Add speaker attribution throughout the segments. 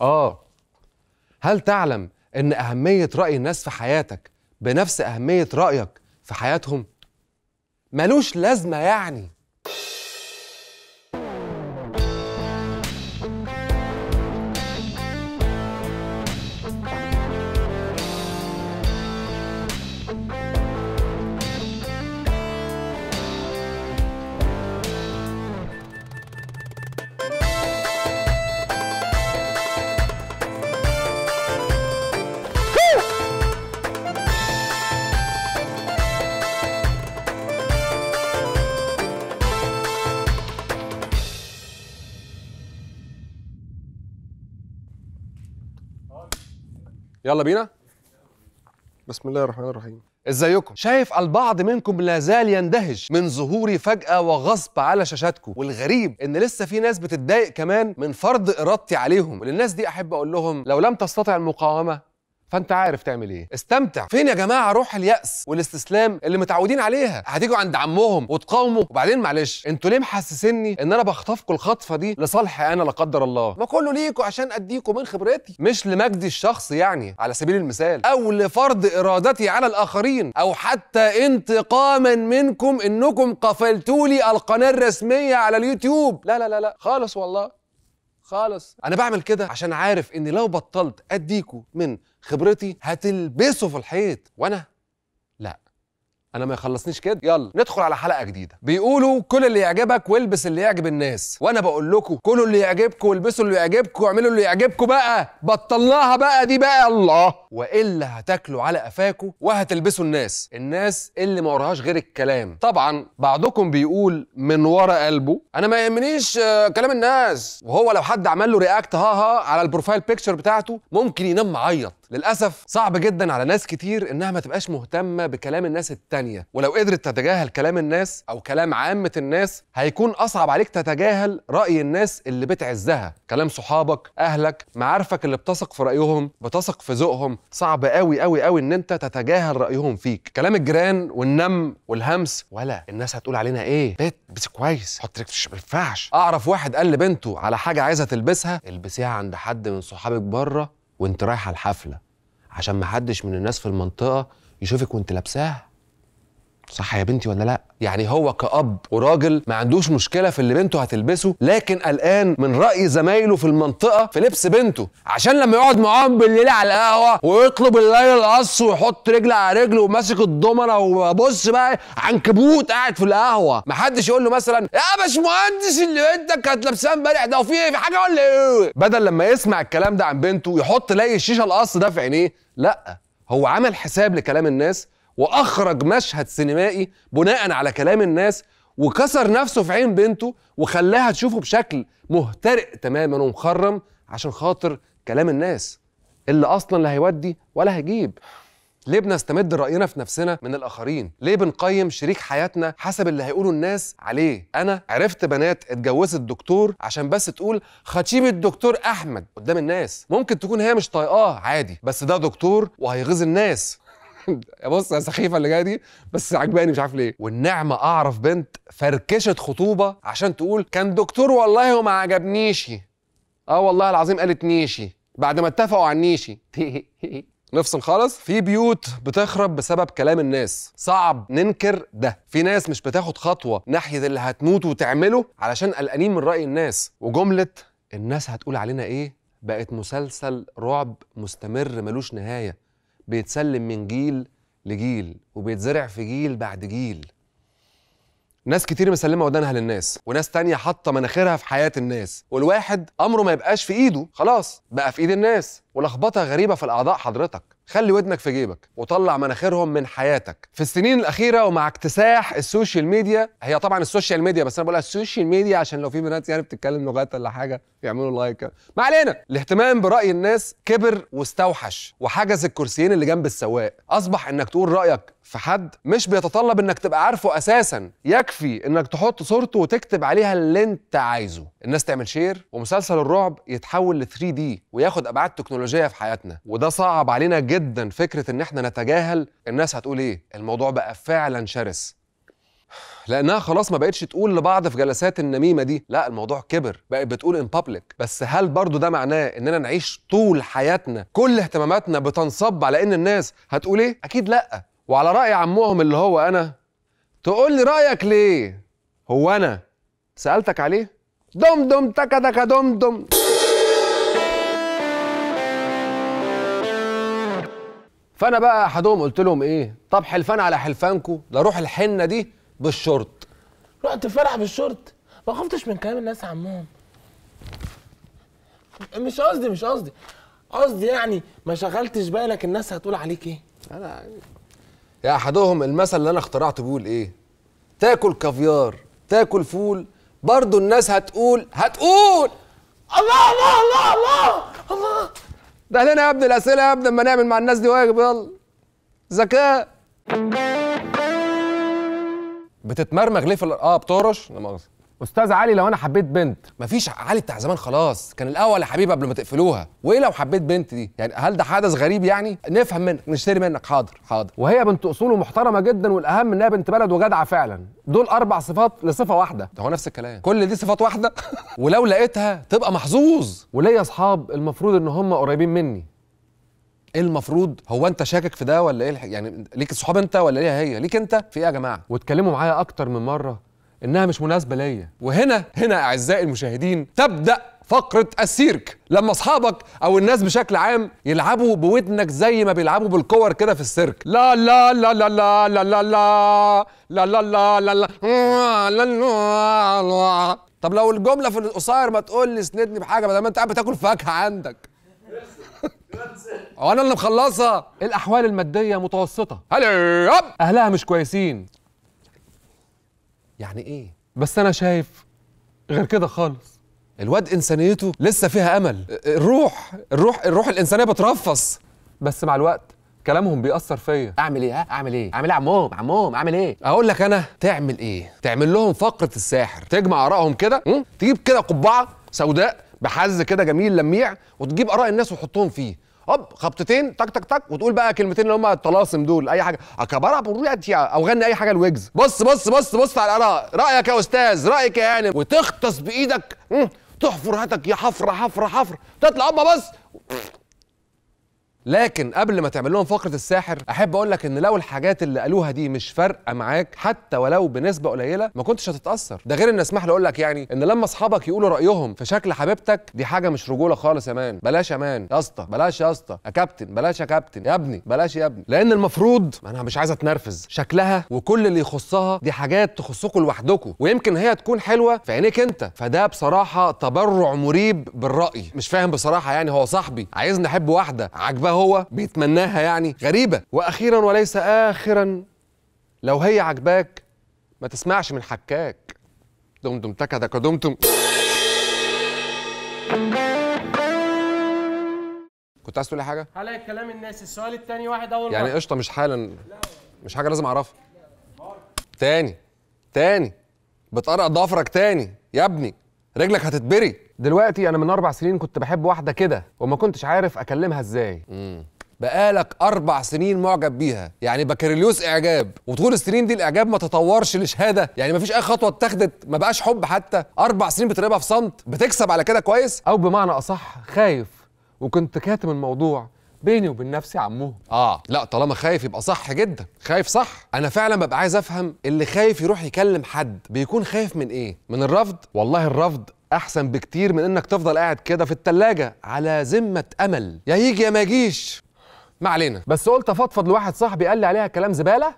Speaker 1: آه هل تعلم إن أهمية رأي الناس في حياتك بنفس أهمية رأيك في حياتهم؟ ملوش لازمة يعني يلا بينا بسم الله الرحمن الرحيم ازيكم شايف البعض منكم لا زال يندهش من ظهوري فجاه وغصب على شاشاتكم والغريب ان لسه في ناس بتتضايق كمان من فرض ارادتي عليهم وللناس دي احب اقول لهم لو لم تستطع المقاومه فانت عارف تعمل ايه استمتع فين يا جماعه روح الياس والاستسلام اللي متعودين عليها هتيجوا عند عمهم وتقاوموا وبعدين معلش انتوا ليه محسسني ان انا بخطفكم الخطفه دي لصالحي انا لا قدر الله ما كله ليكوا عشان اديكوا من خبرتي مش لمجدي الشخصي يعني على سبيل المثال او لفرض ارادتي على الاخرين او حتى انتقاما منكم انكم قفلتولي القناه الرسميه على اليوتيوب لا لا لا لا خالص والله خالص انا بعمل كده عشان عارف ان لو بطلت اديكوا من خبرتي هتلبسوا في الحيط وانا انا ما يخلصنيش كده يلا ندخل على حلقه جديده بيقولوا كل اللي يعجبك والبس اللي يعجب الناس وانا بقول لكم كلوا اللي يعجبكم والبسوا اللي يعجبكم واعملوا اللي يعجبكم بقى بطلناها بقى دي بقى الله والا هتاكلوا على قفاكم وهتلبسوا الناس الناس اللي ما وراهاش غير الكلام طبعا بعضكم بيقول من ورا قلبه انا ما يهمنيش آه، كلام الناس وهو لو حد عمل له رياكت ها ها على البروفايل بيكتشر بتاعته ممكن ينام معيط للاسف صعب جدا على ناس كتير انها ما تبقاش مهتمه بكلام الناس التانية ولو قدرت تتجاهل كلام الناس او كلام عامه الناس هيكون اصعب عليك تتجاهل راي الناس اللي بتعزها كلام صحابك اهلك معارفك اللي بتثق في رايهم بتثق في ذوقهم صعب قوي قوي قوي ان انت تتجاهل رايهم فيك كلام الجيران والنم والهمس ولا الناس هتقول علينا ايه بيت بس كويس حط رجلك ما ينفعش اعرف واحد قال لبنته على حاجه عايزه تلبسها البسيها عند حد من صحابك بره وانت رايحه الحفله عشان محدش من الناس في المنطقه يشوفك وانت لابساها صح يا بنتي ولا لا يعني هو كأب وراجل ما عندوش مشكلة في اللي بنته هتلبسه لكن قلقان من رأي زمايله في المنطقة في لبس بنته عشان لما يقعد معاهم بالليل على القهوة ويطلب الليل القص ويحط رجل على رجل وماسك الضمرة وبص بقى عنكبوت قاعد في القهوة محدش يقول له مثلا يا باشمهندس اللي بنتك كانت لابساه امبارح ده وفي في حاجة ولا ايه بدل لما يسمع الكلام ده عن بنته يحط لي الشيشة القص ده في عينيه لا هو عمل حساب لكلام الناس واخرج مشهد سينمائي بناء على كلام الناس وكسر نفسه في عين بنته وخلاها تشوفه بشكل مهترئ تماما ومخرم عشان خاطر كلام الناس اللي اصلا لا هيودي ولا هيجيب ليه بنستمد راينا في نفسنا من الاخرين ليه بنقيم شريك حياتنا حسب اللي هيقولوا الناس عليه انا عرفت بنات اتجوزت دكتور عشان بس تقول خطيب الدكتور احمد قدام الناس ممكن تكون هي مش طايقاه عادي بس ده دكتور وهيغيظ الناس بص يا سخيفه اللي جايه دي بس عجباني مش عارف ليه والنعمه اعرف بنت فركشت خطوبه عشان تقول كان دكتور والله وما عجبنيش اه والله العظيم قالت نيشي بعد ما اتفقوا على النيشي نفصل خالص في بيوت بتخرب بسبب كلام الناس صعب ننكر ده في ناس مش بتاخد خطوه ناحيه اللي هتموت وتعمله علشان قلقانين من راي الناس وجمله الناس هتقول علينا ايه بقت مسلسل رعب مستمر ملوش نهايه بيتسلم من جيل لجيل وبيتزرع في جيل بعد جيل ناس كتير مسلمه ودانها للناس وناس تانية حاطه مناخيرها في حياه الناس والواحد امره ما يبقاش في ايده خلاص بقى في ايد الناس ولخبطه غريبه في الاعضاء حضرتك خلي ودنك في جيبك وطلع مناخيرهم من حياتك في السنين الاخيره ومع اكتساح السوشيال ميديا هي طبعا السوشيال ميديا بس انا بقولها السوشيال ميديا عشان لو في بنات يعني بتتكلم لغات ولا حاجه يعملوا لايك ما علينا الاهتمام براي الناس كبر واستوحش وحجز الكرسيين اللي جنب السواق اصبح انك تقول رايك في حد مش بيتطلب انك تبقى عارفه اساسا يكفي انك تحط صورته وتكتب عليها اللي انت عايزه الناس تعمل شير ومسلسل الرعب يتحول ل 3 دي وياخد ابعاد تكنولوجيه في حياتنا وده صعب علينا جدا جدا فكره ان احنا نتجاهل الناس هتقول ايه الموضوع بقى فعلا شرس لانها خلاص ما بقتش تقول لبعض في جلسات النميمه دي لا الموضوع كبر بقت بتقول ان بابليك بس هل برضو ده معناه اننا نعيش طول حياتنا كل اهتماماتنا بتنصب على ان الناس هتقول ايه اكيد لا وعلى راي عمهم اللي هو انا تقول لي رايك ليه هو انا سالتك عليه دم دم تكا تكا دم دم فانا بقى احدهم قلت لهم ايه طب حلفان على حلفانكو لا روح الحنه دي بالشورت رحت فرح بالشورت ما خفتش من كلام الناس عمهم مش قصدي مش قصدي قصدي يعني ما شغلتش بالك الناس هتقول عليك ايه انا يا احدهم المثل اللي انا اخترعته بيقول ايه تاكل كافيار تاكل فول برضه الناس هتقول هتقول الله الله الله الله الله ده لنا يا ابني الاسئله يا ابني اما نعمل مع الناس دي واجب يلا ذكاء بتتمرمغ ليه في اه بتورش لا مؤاخذه استاذ علي لو انا حبيت بنت مفيش علي بتاع زمان خلاص كان الاول يا حبيبي قبل ما تقفلوها وايه لو حبيت بنت دي يعني هل ده حدث غريب يعني نفهم منك نشتري منك حاضر حاضر وهي بنت اصول ومحترمه جدا والاهم انها بنت بلد وجدعه فعلا دول اربع صفات لصفه واحده ده هو نفس الكلام كل دي صفات واحده ولو لقيتها تبقى محظوظ وليا اصحاب المفروض ان هم قريبين مني ايه المفروض هو انت شاكك في ده ولا ايه يعني ليك صحاب انت ولا ليها هي ليك انت في ايه يا جماعه واتكلموا معايا اكتر من مره انها مش مناسبه ليا وهنا هنا اعزائي المشاهدين تبدا فقرة السيرك لما اصحابك او الناس بشكل عام يلعبوا بودنك زي ما بيلعبوا بالكور كده في السيرك لا لا لا لا لا لا لا لا لا لا لا لا لا لا لا لا طب لو الجملة في القصير ما تقول لي اسندني بحاجة بدل ما انت قاعد بتاكل فاكهة عندك وأنا اللي مخلصها الاحوال الماديه متوسطه هلا اهلها مش كويسين يعني ايه بس انا شايف غير كده خالص الواد انسانيته لسه فيها امل الروح الروح الروح الانسانيه بترفص بس مع الوقت كلامهم بيأثر فيا اعمل ايه ها اعمل ايه اعمل ايه عموم عموم اعمل ايه اقول لك انا تعمل ايه تعمل لهم فقره الساحر تجمع ارائهم كده تجيب كده قبعه سوداء بحز كده جميل لميع وتجيب اراء الناس وتحطهم فيه هوب خبطتين تك تك تك وتقول بقى كلمتين اللي هم الطلاسم دول اي حاجه اكبرها برؤيتي يعني او غني اي حاجه الويجز بص بص بص بص على الاراء رايك يا استاذ رايك يا هانم وتغطس بايدك تحفر هاتك يا حفره حفره حفر تطلع اما بص لكن قبل ما تعمل لهم فقره الساحر احب اقول لك ان لو الحاجات اللي قالوها دي مش فارقه معاك حتى ولو بنسبه قليله ما كنتش هتتاثر ده غير ان اسمح لي اقول لك يعني ان لما اصحابك يقولوا رايهم في شكل حبيبتك دي حاجه مش رجوله خالص يا مان بلاش يا مان يا اسطى بلاش يا اسطى يا كابتن بلاش يا كابتن يا ابني بلاش يا ابني لان المفروض ما انا مش عايز اتنرفز شكلها وكل اللي يخصها دي حاجات تخصكم لوحدكم ويمكن هي تكون حلوه في عينيك انت فده بصراحه تبرع مريب بالراي مش فاهم بصراحه يعني هو صاحبي عايزني احب واحده عجبه هو بيتمناها يعني غريبة وأخيرا وليس آخرا لو هي عجباك ما تسمعش من حكاك دمدم تكا دكا دمتم كنت عايز تقول حاجه حلقه كلام الناس السؤال الثاني واحد اول يعني قشطه مش حالا مش حاجه لازم اعرفها تاني تاني بتقرأ ضفرك تاني يا ابني رجلك هتتبري دلوقتي انا من اربع سنين كنت بحب واحده كده وما كنتش عارف اكلمها ازاي مم. بقالك اربع سنين معجب بيها يعني بكالوريوس اعجاب وطول السنين دي الاعجاب ما تطورش لشهاده يعني ما فيش اي خطوه اتخذت ما بقاش حب حتى اربع سنين بتراقبها في صمت بتكسب على كده كويس او بمعنى اصح خايف وكنت كاتم الموضوع بيني وبين نفسي عموه اه لا طالما خايف يبقى صح جدا خايف صح انا فعلا ببقى عايز افهم اللي خايف يروح يكلم حد بيكون خايف من ايه من الرفض والله الرفض احسن بكتير من انك تفضل قاعد كده في التلاجة على ذمة امل يا يجي يا ما يجيش ما علينا بس قلت افضفض لواحد صاحبي قال لي عليها كلام زبالة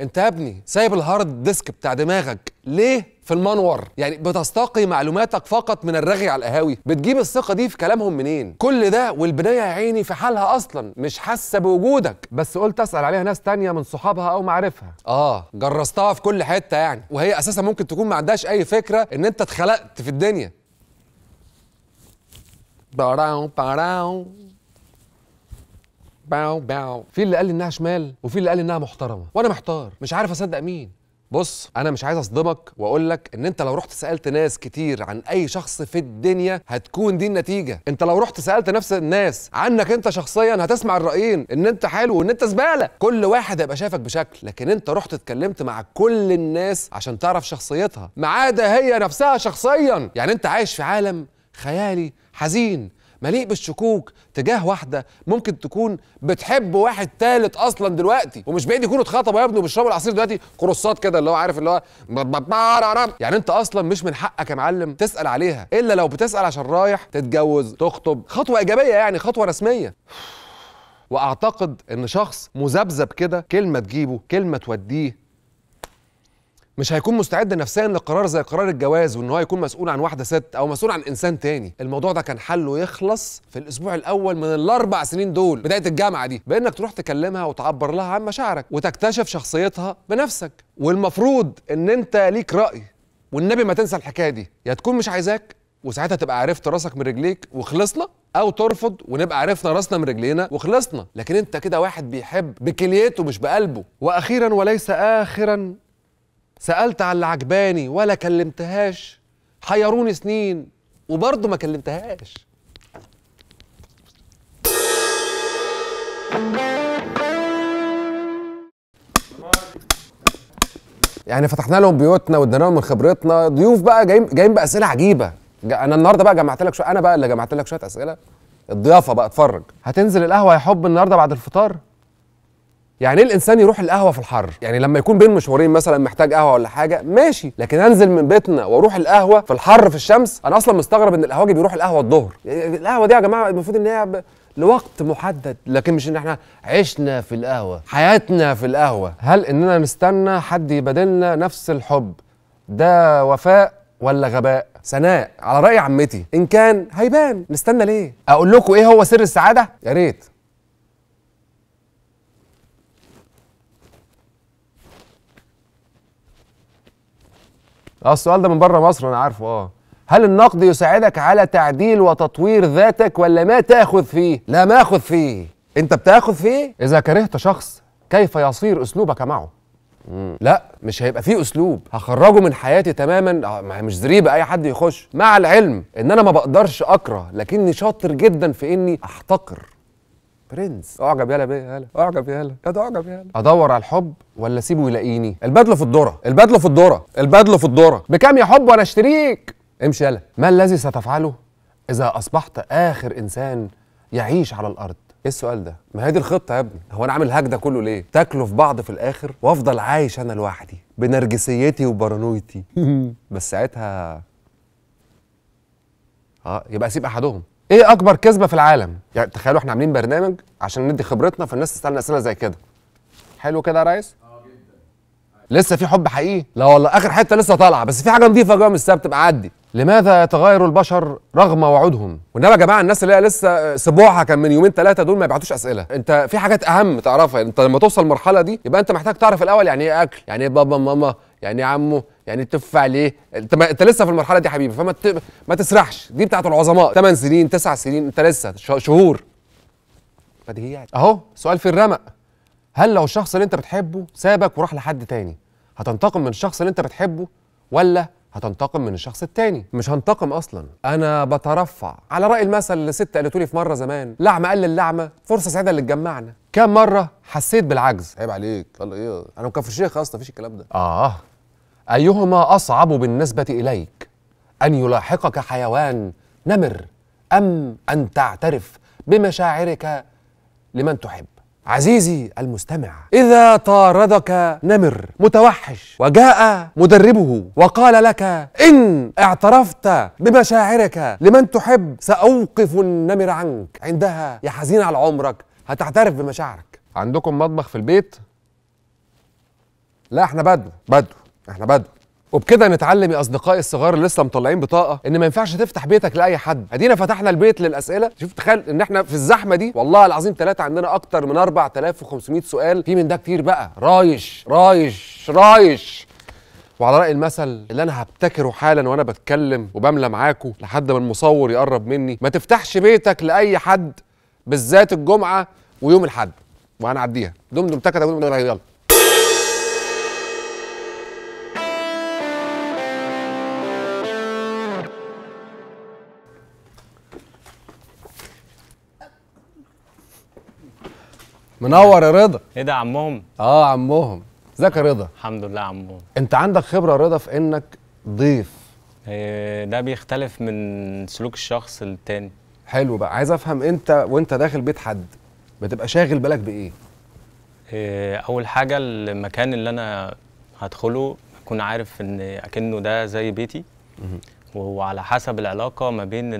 Speaker 1: انت يا ابني سايب الهارد ديسك بتاع دماغك ليه في المنور يعني بتستقي معلوماتك فقط من الرغي على القهاوي بتجيب الثقه دي في كلامهم منين كل ده والبنايه يا عيني في حالها اصلا مش حاسه بوجودك بس قلت اسال عليها ناس تانية من صحابها او معارفها اه جرستها في كل حته يعني وهي اساسا ممكن تكون ما عندهاش اي فكره ان انت اتخلقت في الدنيا باراو باراو باو باو في اللي قال انها شمال وفي اللي قال انها محترمه وانا محتار مش عارف اصدق مين بص انا مش عايز اصدمك واقول لك ان انت لو رحت سالت ناس كتير عن اي شخص في الدنيا هتكون دي النتيجه انت لو رحت سالت نفس الناس عنك انت شخصيا هتسمع الرايين ان انت حلو وان انت زباله كل واحد هيبقى شايفك بشكل لكن انت رحت اتكلمت مع كل الناس عشان تعرف شخصيتها ما عدا هي نفسها شخصيا يعني انت عايش في عالم خيالي حزين مليء بالشكوك تجاه واحده ممكن تكون بتحب واحد تالت اصلا دلوقتي ومش بعيد يكونوا اتخطبوا يا ابني وبيشربوا العصير دلوقتي كروسات كده اللي هو عارف اللي هو يعني انت اصلا مش من حقك يا معلم تسال عليها الا لو بتسال عشان رايح تتجوز تخطب خطوه ايجابيه يعني خطوه رسميه واعتقد ان شخص مذبذب كده كلمه تجيبه كلمه توديه مش هيكون مستعد نفسيا لقرار زي قرار الجواز وان هو يكون مسؤول عن واحده ست او مسؤول عن انسان تاني الموضوع ده كان حله يخلص في الاسبوع الاول من الاربع سنين دول بدايه الجامعه دي بانك تروح تكلمها وتعبر لها عن مشاعرك وتكتشف شخصيتها بنفسك والمفروض ان انت ليك راي والنبي ما تنسى الحكايه دي يا تكون مش عايزاك وساعتها تبقى عرفت راسك من رجليك وخلصنا او ترفض ونبقى عرفنا راسنا من رجلينا وخلصنا لكن انت كده واحد بيحب بكليته مش بقلبه واخيرا وليس اخرا سالت على اللي عجباني ولا كلمتهاش حيروني سنين وبرضه ما كلمتهاش يعني فتحنا لهم بيوتنا وادينا لهم من خبرتنا ضيوف بقى جايين جايين باسئله عجيبه انا النهارده بقى جمعت لك شويه انا بقى اللي جمعت لك شويه اسئله الضيافه بقى اتفرج هتنزل القهوه يا حب النهارده بعد الفطار يعني ايه الانسان يروح القهوه في الحر يعني لما يكون بين مشوارين مثلا محتاج قهوه ولا حاجه ماشي لكن انزل من بيتنا واروح القهوه في الحر في الشمس انا اصلا مستغرب ان القهوجي بيروح القهوه الظهر يعني القهوه دي يا جماعه المفروض ان هي ب... لوقت محدد لكن مش ان احنا عشنا في القهوه حياتنا في القهوه هل اننا نستنى حد يبادلنا نفس الحب ده وفاء ولا غباء سناء على راي عمتي ان كان هيبان نستنى ليه اقول لكم ايه هو سر السعاده يا ريت اه السؤال ده من بره مصر انا عارفه اه هل النقد يساعدك على تعديل وتطوير ذاتك ولا ما تاخذ فيه؟ لا ما اخذ فيه انت بتاخذ فيه؟ اذا كرهت شخص كيف يصير اسلوبك معه؟ مم. لا مش هيبقى فيه اسلوب هخرجه من حياتي تماما آه، مش زريبه اي حد يخش مع العلم ان انا ما بقدرش اكره لكني شاطر جدا في اني احتقر برنس اعجب يالا بيا يالا اعجب يالا يا اعجب يالا ادور على الحب ولا اسيبه يلاقيني البدله في الدوره البدله في الدوره البدله في الدوره بكام يا حب وانا اشتريك امشي يالا ما الذي ستفعله اذا اصبحت اخر انسان يعيش على الارض ايه السؤال ده؟ ما هي دي الخطة يا ابني، هو أنا عامل الهاك ده كله ليه؟ تاكلوا في بعض في الآخر وأفضل عايش أنا لوحدي بنرجسيتي وبارانويتي بس ساعتها اه يبقى أسيب أحدهم ايه اكبر كذبه في العالم يعني تخيلوا احنا عاملين برنامج عشان ندي خبرتنا فالناس تسالنا اسئله زي كده حلو كده يا ريس اه، لسه في حب حقيقي لا والله اخر حته لسه طالعه بس في حاجه نضيفه جوه من السبت عدي لماذا يتغير البشر رغم وعودهم وانما يا جماعه الناس اللي هي لسه سبوعها كان من يومين ثلاثه دول ما يبعتوش اسئله انت في حاجات اهم تعرفها انت لما توصل المرحله دي يبقى انت محتاج تعرف الاول يعني ايه اكل يعني ايه بابا ماما يعني ايه عمه يعني تدفع عليه انت انت لسه في المرحله دي يا حبيبي فما ت... ما تسرحش دي بتاعه العظماء 8 سنين 9 سنين انت لسه ش... شهور يعني اهو سؤال في الرمق هل لو الشخص اللي انت بتحبه سابك وراح لحد تاني هتنتقم من الشخص اللي انت بتحبه ولا هتنتقم من الشخص التاني مش هنتقم اصلا انا بترفع على راي المثل اللي ست قالته لي في مره زمان لعمه قال للعمه فرصه سعيده اللي اتجمعنا كم مره حسيت بالعجز عيب عليك قال ايه انا مكفر شيخ اصلا مفيش الكلام ده اه ايهما اصعب بالنسبه اليك ان يلاحقك حيوان نمر ام ان تعترف بمشاعرك لمن تحب عزيزي المستمع اذا طاردك نمر متوحش وجاء مدربه وقال لك ان اعترفت بمشاعرك لمن تحب ساوقف النمر عنك عندها يا حزين على عمرك هتعترف بمشاعرك عندكم مطبخ في البيت لا احنا بدو بدو احنا بدو وبكده نتعلم يا اصدقائي الصغار اللي لسه مطلعين بطاقه ان ما ينفعش تفتح بيتك لاي حد ادينا فتحنا البيت للاسئله شوف تخيل ان احنا في الزحمه دي والله العظيم ثلاثه عندنا اكتر من 4500 سؤال في من ده كتير بقى رايش رايش رايش وعلى راي المثل اللي انا هبتكره حالا وانا بتكلم وبملى معاكم لحد ما المصور يقرب مني ما تفتحش بيتك لاي حد بالذات الجمعه ويوم الحد وهنعديها دوم دم يلا منور يا رضا ايه ده عمهم اه عمهم ازيك يا رضا الحمد لله عمهم انت عندك خبره رضا في انك ضيف
Speaker 2: إيه ده بيختلف من سلوك الشخص للتاني
Speaker 1: حلو بقى عايز افهم انت وانت داخل بيت حد بتبقى شاغل بالك بايه
Speaker 2: إيه اول حاجه المكان اللي انا هدخله اكون عارف ان اكنه ده زي بيتي وعلى حسب العلاقه ما بين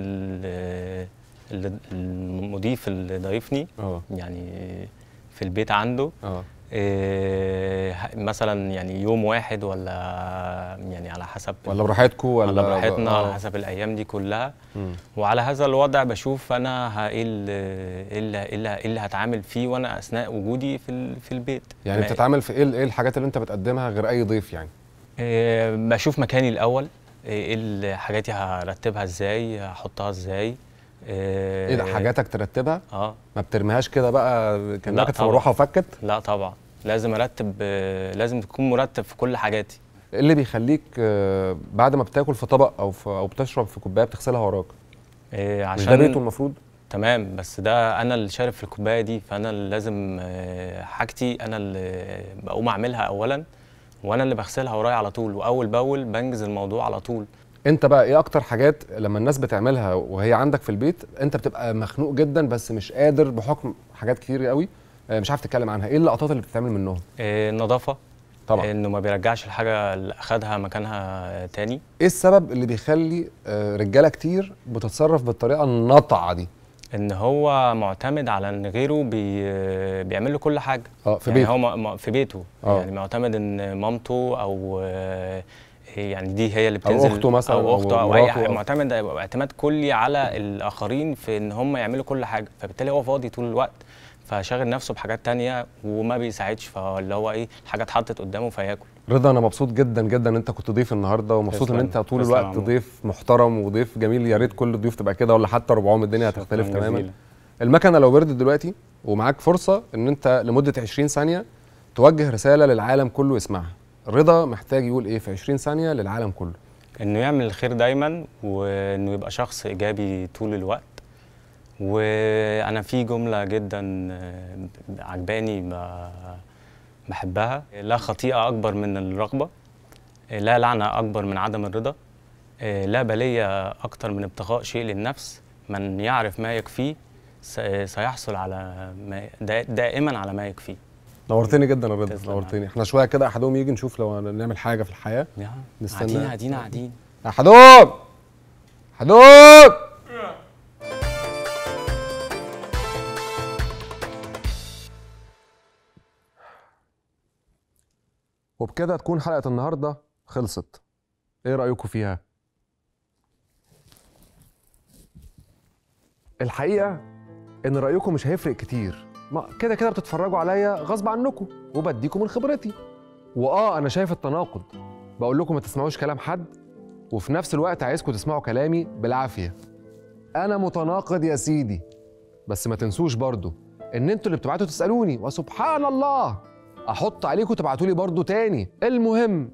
Speaker 2: المضيف اللي ضايفني آه. يعني في البيت عنده اه, آه، مثلا يعني يوم واحد ولا يعني على حسب ولا براحتكم
Speaker 1: ولا, ولا براحتنا على آه. حسب الايام دي كلها م.
Speaker 2: وعلى هذا الوضع بشوف انا إيه, ايه اللي ايه اللي هتعامل فيه وانا اثناء وجودي
Speaker 1: في في البيت يعني بتتعامل في ايه ايه الحاجات اللي انت بتقدمها غير اي ضيف يعني
Speaker 2: إيه بشوف مكاني الاول ايه, إيه الحاجات هرتبها ازاي هحطها ازاي آه، ايه ده حاجاتك ترتبها؟ اه
Speaker 1: ما بترميهاش كده بقى كان في مروحه وفكت؟
Speaker 2: لا طبعا لازم ارتب آه، لازم تكون مرتب في كل حاجاتي ايه اللي
Speaker 1: بيخليك آه، بعد ما بتاكل في طبق او في او بتشرب في كوبايه بتغسلها وراك؟ إيه عشان مش ده بيته المفروض؟
Speaker 2: تمام بس ده انا اللي شارب في الكوبايه دي فانا اللي لازم حاجتي انا اللي بقوم اعملها اولا وانا اللي بغسلها ورايا على طول واول
Speaker 1: باول بنجز الموضوع على طول انت بقى ايه اكتر حاجات لما الناس بتعملها وهي عندك في البيت انت بتبقى مخنوق جدا بس مش قادر بحكم حاجات كتير قوي آه، مش عارف تتكلم عنها ايه اللقطات اللي بتتعمل منهم
Speaker 2: إيه النظافه طبعا انه ما بيرجعش الحاجه اللي اخدها مكانها تاني
Speaker 1: ايه السبب اللي بيخلي آه، رجاله كتير بتتصرف بالطريقه النطعه دي
Speaker 2: ان هو معتمد على ان غيره بي... آه، بيعمل له كل حاجه اه في يعني بيته هو م... في بيته أوه. يعني معتمد ان مامته او يعني دي هي اللي بتنزل او اخته مثلا او اخته او, أو اي معتمد اعتماد كلي على الاخرين في ان هم يعملوا كل حاجه فبالتالي هو فاضي طول الوقت فشاغل نفسه بحاجات تانية وما بيساعدش فاللي هو ايه الحاجه اتحطت قدامه فياكل
Speaker 1: رضا انا مبسوط جدا جدا ان انت كنت ضيف النهارده ومبسوط ان انت طول الوقت ضيف محترم وضيف جميل يا ريت كل الضيوف تبقى كده ولا حتى ربعهم الدنيا هتختلف تماما المكنه لو بردت دلوقتي ومعاك فرصه ان انت لمده 20 ثانيه توجه رساله للعالم كله يسمعها رضا محتاج يقول ايه في 20 ثانيه للعالم كله
Speaker 2: انه يعمل الخير دايما وانه يبقى شخص ايجابي طول الوقت وانا في جمله جدا آه، عجباني بحبها لا خطيئه اكبر من الرغبه لا لعنه اكبر من عدم الرضا آه، لا بليه اكتر من ابتغاء شيء للنفس من يعرف ما يكفيه سيحصل على ما دائما على ما يكفيه
Speaker 1: نورتني جدا يا رضا نورتني احنا شويه كده احدهم يجي نشوف لو نعمل حاجه في الحياه نستنى قاعدين قاعدين قاعدين احدهم احدهم وبكده تكون حلقه النهارده خلصت ايه رايكم فيها الحقيقه ان رايكم مش هيفرق كتير ما كده كده بتتفرجوا عليا غصب عنكم وبديكم من خبرتي واه انا شايف التناقض بقول لكم ما تسمعوش كلام حد وفي نفس الوقت عايزكم تسمعوا كلامي بالعافيه انا متناقض يا سيدي بس ما تنسوش برضو ان انتوا اللي بتبعتوا تسالوني وسبحان الله احط عليكم تبعتوا لي برضو تاني المهم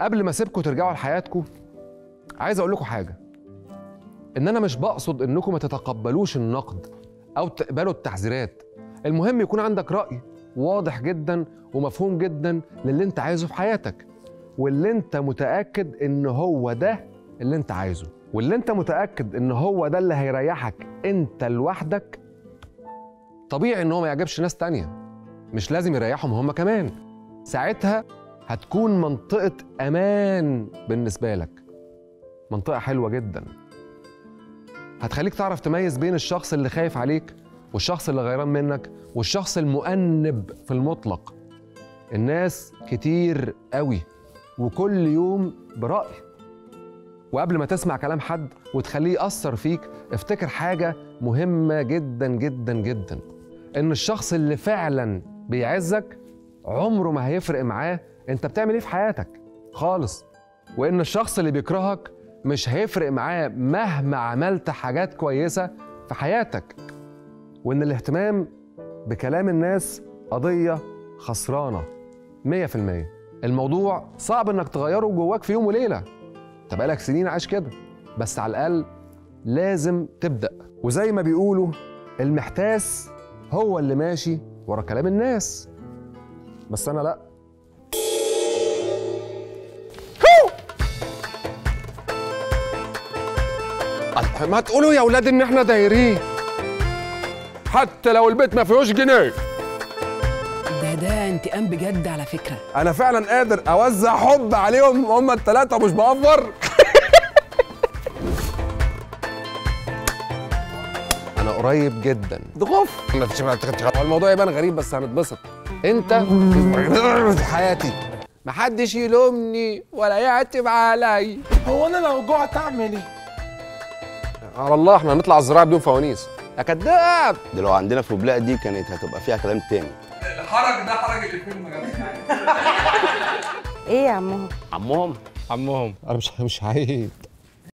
Speaker 1: قبل ما اسيبكم ترجعوا لحياتكم عايز اقول لكم حاجه ان انا مش بقصد انكم ما تتقبلوش النقد او تقبلوا التحذيرات المهم يكون عندك رأي واضح جدا ومفهوم جدا للي انت عايزه في حياتك واللي انت متأكد ان هو ده اللي انت عايزه واللي انت متأكد ان هو ده اللي هيريحك انت لوحدك طبيعي ان هو ما يعجبش ناس تانية مش لازم يريحهم هم كمان ساعتها هتكون منطقة أمان بالنسبة لك منطقة حلوة جدا هتخليك تعرف تميز بين الشخص اللي خايف عليك والشخص اللي غيران منك والشخص المؤنب في المطلق الناس كتير قوي وكل يوم برأي وقبل ما تسمع كلام حد وتخليه يأثر فيك افتكر حاجة مهمة جدا جدا جدا إن الشخص اللي فعلا بيعزك عمره ما هيفرق معاه أنت بتعمل إيه في حياتك خالص وإن الشخص اللي بيكرهك مش هيفرق معاه مهما عملت حاجات كويسة في حياتك وإن الاهتمام بكلام الناس قضية خسرانة 100% الموضوع صعب إنك تغيره جواك في يوم وليلة أنت بقالك سنين عايش كده بس على الأقل لازم تبدأ وزي ما بيقولوا المحتاس هو اللي ماشي ورا كلام الناس بس أنا لأ ما تقولوا يا ولاد ان احنا دايرين حتى لو البيت ما فيهوش جنيه ده ده انتقام بجد على فكره انا فعلا قادر اوزع حب عليهم هما التلاتة ومش بأفر انا قريب جدا ضغوف هو الموضوع يبان غريب بس هنتبسط انت في حياتي محدش يلومني ولا يعتب علي هو انا لو جعت اعمل ايه على الله احنا هنطلع الزراعه بدون فوانيس يا كداب ده لو عندنا في بلاق دي كانت هتبقى فيها كلام تاني الحرج ده حرج الفيلم يا جماعه ايه يا عمهم عمهم عمهم انا مش مش عيب